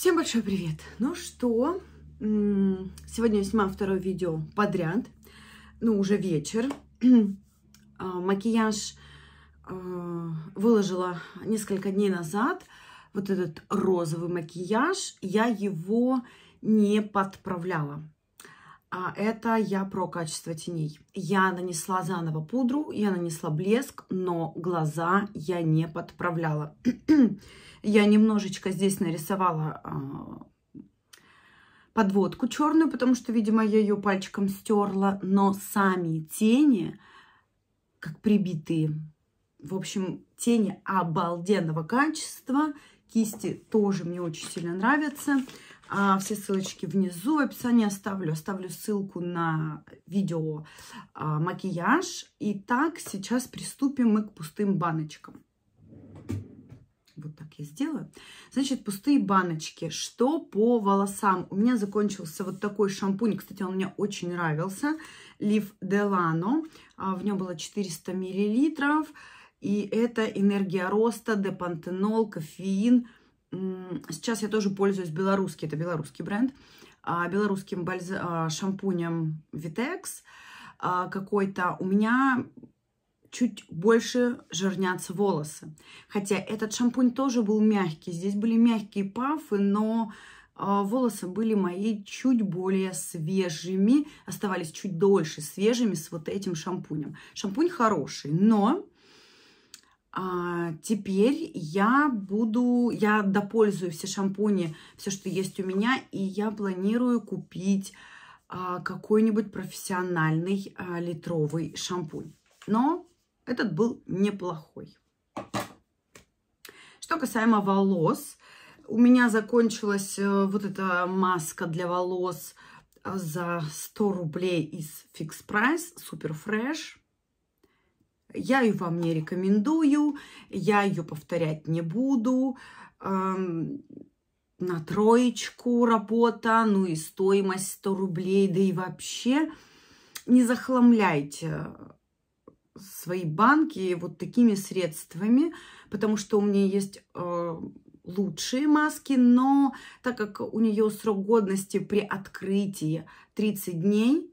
Всем большой привет! Ну что, сегодня я снимаю второе видео подряд, ну уже вечер. А, макияж а, выложила несколько дней назад, вот этот розовый макияж, я его не подправляла. А Это я про качество теней. Я нанесла заново пудру, я нанесла блеск, но глаза я не подправляла. я немножечко здесь нарисовала а, подводку черную, потому что, видимо, я ее пальчиком стерла, но сами тени как прибитые. В общем, тени обалденного качества. Кисти тоже мне очень сильно нравятся. А, все ссылочки внизу в описании оставлю. Оставлю ссылку на видео а, макияж. Итак, сейчас приступим мы к пустым баночкам. Вот так я сделаю. Значит, пустые баночки. Что по волосам? У меня закончился вот такой шампунь. Кстати, он мне очень нравился. Лив Делано. А, в нем было 400 миллилитров. И это энергия роста, депантенол, кофеин – Сейчас я тоже пользуюсь белорусский, это белорусский бренд, а, белорусским бальза... шампунем Vitex а, какой-то. У меня чуть больше жирнятся волосы. Хотя этот шампунь тоже был мягкий. Здесь были мягкие пафы, но а, волосы были мои чуть более свежими, оставались чуть дольше свежими с вот этим шампунем. Шампунь хороший, но а, теперь я буду, я допользую все шампуни, все, что есть у меня, и я планирую купить а, какой-нибудь профессиональный а, литровый шампунь. Но этот был неплохой. Что касаемо волос, у меня закончилась э, вот эта маска для волос э, за 100 рублей из Fix Price Super Fresh. Я ее вам не рекомендую, я ее повторять не буду. Эм, на троечку работа, ну и стоимость 100 рублей, да и вообще не захламляйте свои банки вот такими средствами, потому что у меня есть э, лучшие маски, но так как у нее срок годности при открытии 30 дней,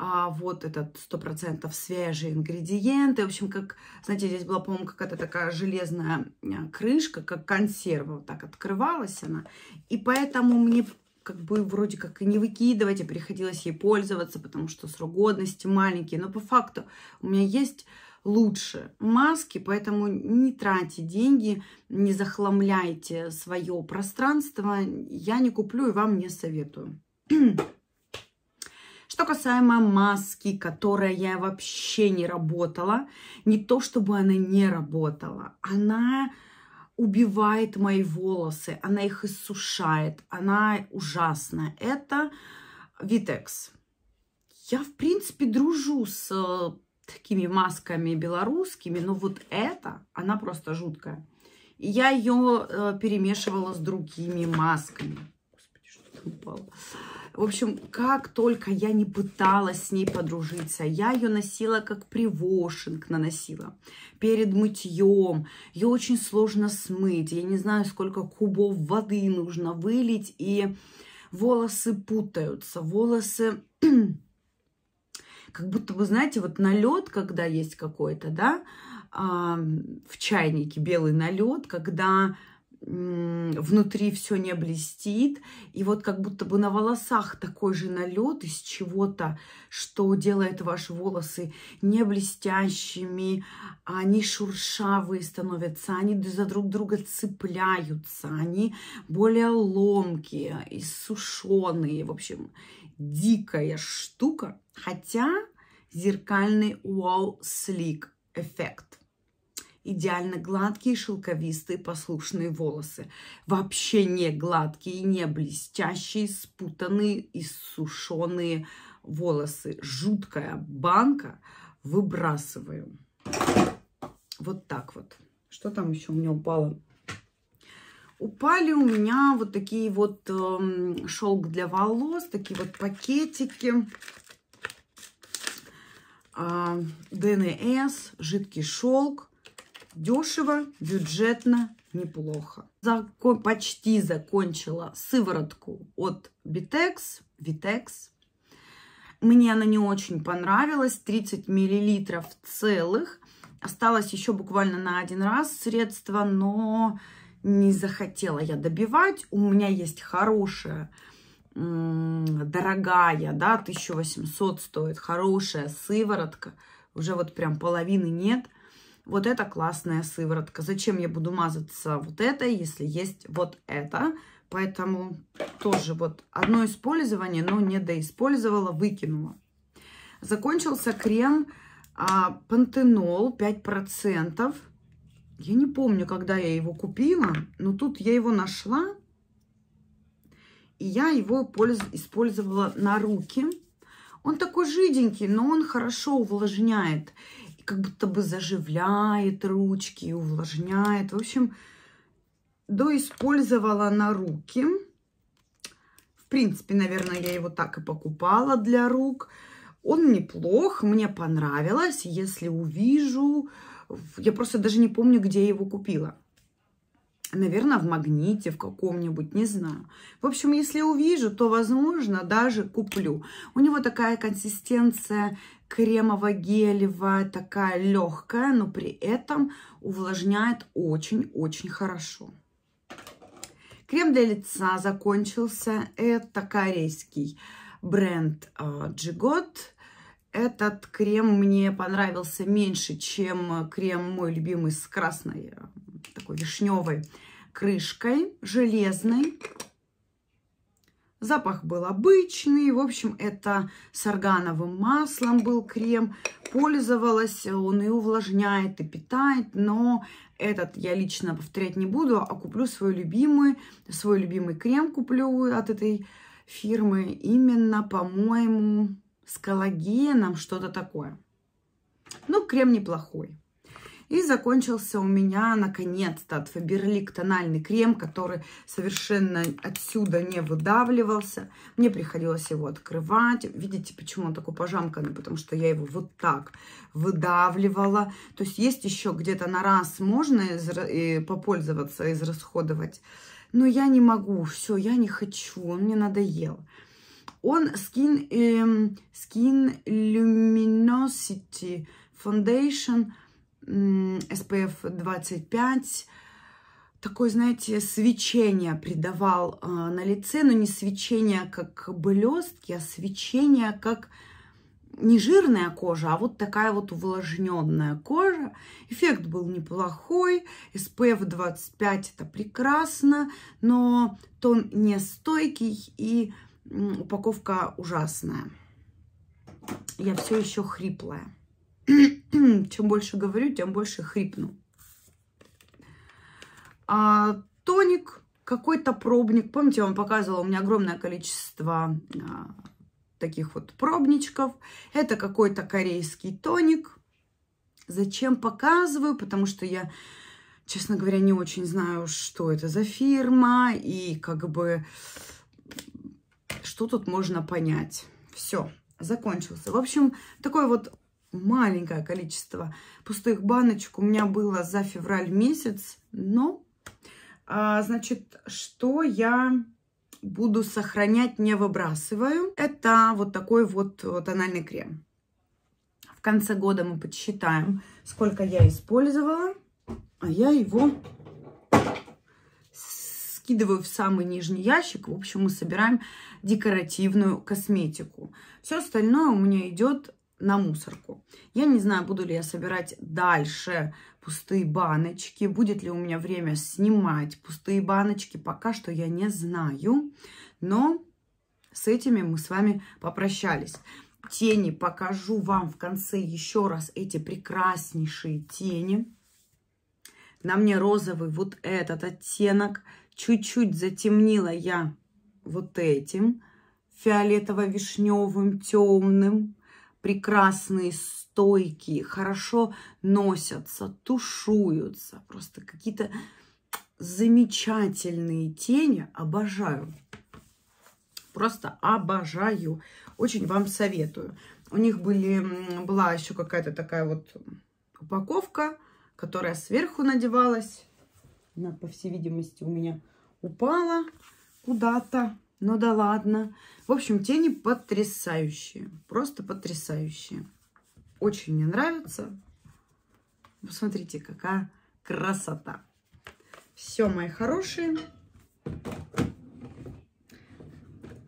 а, вот этот сто процентов свежие ингредиенты. В общем, как, знаете, здесь была, по-моему, какая-то такая железная э, крышка, как консерва, вот так открывалась она. И поэтому мне как бы вроде как и не выкидывать, а приходилось ей пользоваться, потому что срок годности маленький. Но по факту у меня есть лучше маски, поэтому не тратьте деньги, не захламляйте свое пространство. Я не куплю и вам не советую. Что касаемо маски, которая я вообще не работала, не то чтобы она не работала, она убивает мои волосы, она их иссушает, она ужасна. Это Витекс. Я, в принципе, дружу с э, такими масками белорусскими, но вот эта, она просто жуткая. И я ее э, перемешивала с другими масками. Господи, что-то упало. В общем, как только я не пыталась с ней подружиться, я ее носила как привошинг наносила. Перед мытьем. Ее очень сложно смыть. Я не знаю, сколько кубов воды нужно вылить. И волосы путаются. Волосы как будто бы, знаете, вот налет, когда есть какой-то, да, в чайнике белый налет, когда внутри все не блестит, и вот как будто бы на волосах такой же налет из чего-то, что делает ваши волосы не блестящими, они шуршавые становятся, они за друг друга цепляются, они более ломкие, иссушеные, в общем, дикая штука, хотя зеркальный wall slick эффект идеально гладкие, шелковистые, послушные волосы. Вообще не гладкие, не блестящие, спутанные, и иссушенные волосы. Жуткая банка. Выбрасываю. Вот так вот. Что там еще у меня упало? Упали у меня вот такие вот э, эм, шелк для волос, такие вот пакетики. Э, а, ДНС, жидкий шелк Дешево, бюджетно, неплохо. Закон, почти закончила сыворотку от Битекс, Витекс. Мне она не очень понравилась. 30 миллилитров целых. Осталось еще буквально на один раз средство, но не захотела я добивать. У меня есть хорошая, дорогая, да, 1800 стоит, хорошая сыворотка. Уже вот прям половины нет – вот это классная сыворотка. Зачем я буду мазаться вот этой, если есть вот это? Поэтому тоже вот одно использование, но не доиспользовала, выкинула. Закончился крем а, Пантенол 5%. Я не помню, когда я его купила, но тут я его нашла. И я его использовала на руки. Он такой жиденький, но он хорошо увлажняет как будто бы заживляет ручки и увлажняет. В общем, доиспользовала на руки. В принципе, наверное, я его так и покупала для рук. Он неплох, мне понравилось. Если увижу, я просто даже не помню, где я его купила. Наверное, в магните в каком-нибудь, не знаю. В общем, если увижу, то, возможно, даже куплю. У него такая консистенция кремово-гелевая, такая легкая, но при этом увлажняет очень-очень хорошо. Крем для лица закончился. Это корейский бренд Джигот. Э, этот крем мне понравился меньше, чем крем мой любимый с красной, э, такой вишневой крышкой, железной. Запах был обычный. В общем, это с органовым маслом был крем. Пользовалась, он и увлажняет, и питает. Но этот я лично повторять не буду, а куплю свой любимый. Свой любимый крем куплю от этой фирмы. Именно, по-моему, с коллагеном, что-то такое. Ну, крем неплохой. И закончился у меня, наконец-то, от Фаберлик тональный крем, который совершенно отсюда не выдавливался. Мне приходилось его открывать. Видите, почему он такой пожамканный? Потому что я его вот так выдавливала. То есть есть еще где-то на раз можно из... Э, попользоваться, израсходовать. Но я не могу, все, я не хочу, он мне надоел. Он Skin, эм, Skin Luminosity Foundation эм, SPF 25. Такое, знаете, свечение придавал э, на лице, но не свечение как блестки, а свечение как не жирная кожа, а вот такая вот увлажненная кожа. Эффект был неплохой, SPF 25 это прекрасно, но тон не стойкий и упаковка ужасная. Я все еще хриплая. Чем больше говорю, тем больше хрипну. А, тоник, какой-то пробник. Помните, я вам показывала, у меня огромное количество а, таких вот пробничков. Это какой-то корейский тоник. Зачем показываю? Потому что я, честно говоря, не очень знаю, что это за фирма. И как бы... А, что тут можно понять? Все, закончился. В общем, такое вот маленькое количество пустых баночек у меня было за февраль месяц. Но, а, значит, что я буду сохранять, не выбрасываю, это вот такой вот тональный крем. В конце года мы подсчитаем, сколько я использовала. А я его скидываю в самый нижний ящик. В общем, мы собираем декоративную косметику. Все остальное у меня идет на мусорку. Я не знаю, буду ли я собирать дальше пустые баночки, будет ли у меня время снимать пустые баночки, пока что я не знаю, но с этими мы с вами попрощались. Тени покажу вам в конце еще раз эти прекраснейшие тени. На мне розовый вот этот оттенок – Чуть-чуть затемнила я вот этим фиолетово-вишневым, темным. Прекрасные стойкие, хорошо носятся, тушуются. Просто какие-то замечательные тени. Обожаю. Просто обожаю. Очень вам советую. У них были, была еще какая-то такая вот упаковка, которая сверху надевалась. Она, по всей видимости, у меня упала куда-то. Ну да ладно. В общем, тени потрясающие. Просто потрясающие. Очень мне нравится. Посмотрите, какая красота. Все, мои хорошие.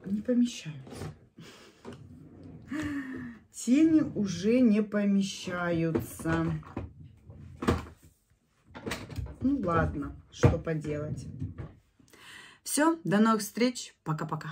Не помещаются. Тени уже не помещаются. Ну ладно, что поделать. Все, до новых встреч. Пока-пока.